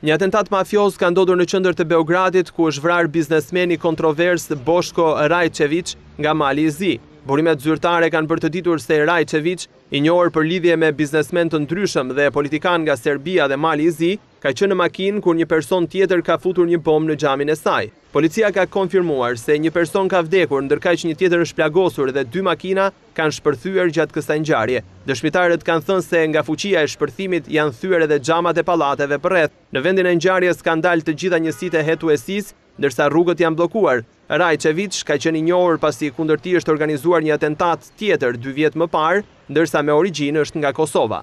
Një atentat mafios ka ndodur në qëndër të Beogradit, ku është vrar biznesmeni kontrovers Boshko Rajqeviq nga Mali Zi. Burimet zyrtare kanë për të ditur se Rajqeviq i njohër për lidhje me biznesmen të ndryshëm dhe politikan nga Serbia dhe Mali Zi, ka që në makinë kur një person tjetër ka futur një bom në gjamin e saj. Policia ka konfirmuar se një person ka vdekur ndërkaj që një tjetër është plagosur dhe dy makina kanë shpërthyër gjatë kësa njarje. Dëshmitarët kanë thënë se nga fuqia e shpërthimit janë thyër edhe gjamat e palateve për rreth. Në vendin e njarje skandal të gjitha njësit e hetu esis, ndërsa rrugët janë blokuar. Raj Qevic ka qeni njohër pasi kundërti është organizuar një atentat tjetër dy vjetë më parë, ndërsa me origin është nga Kosova.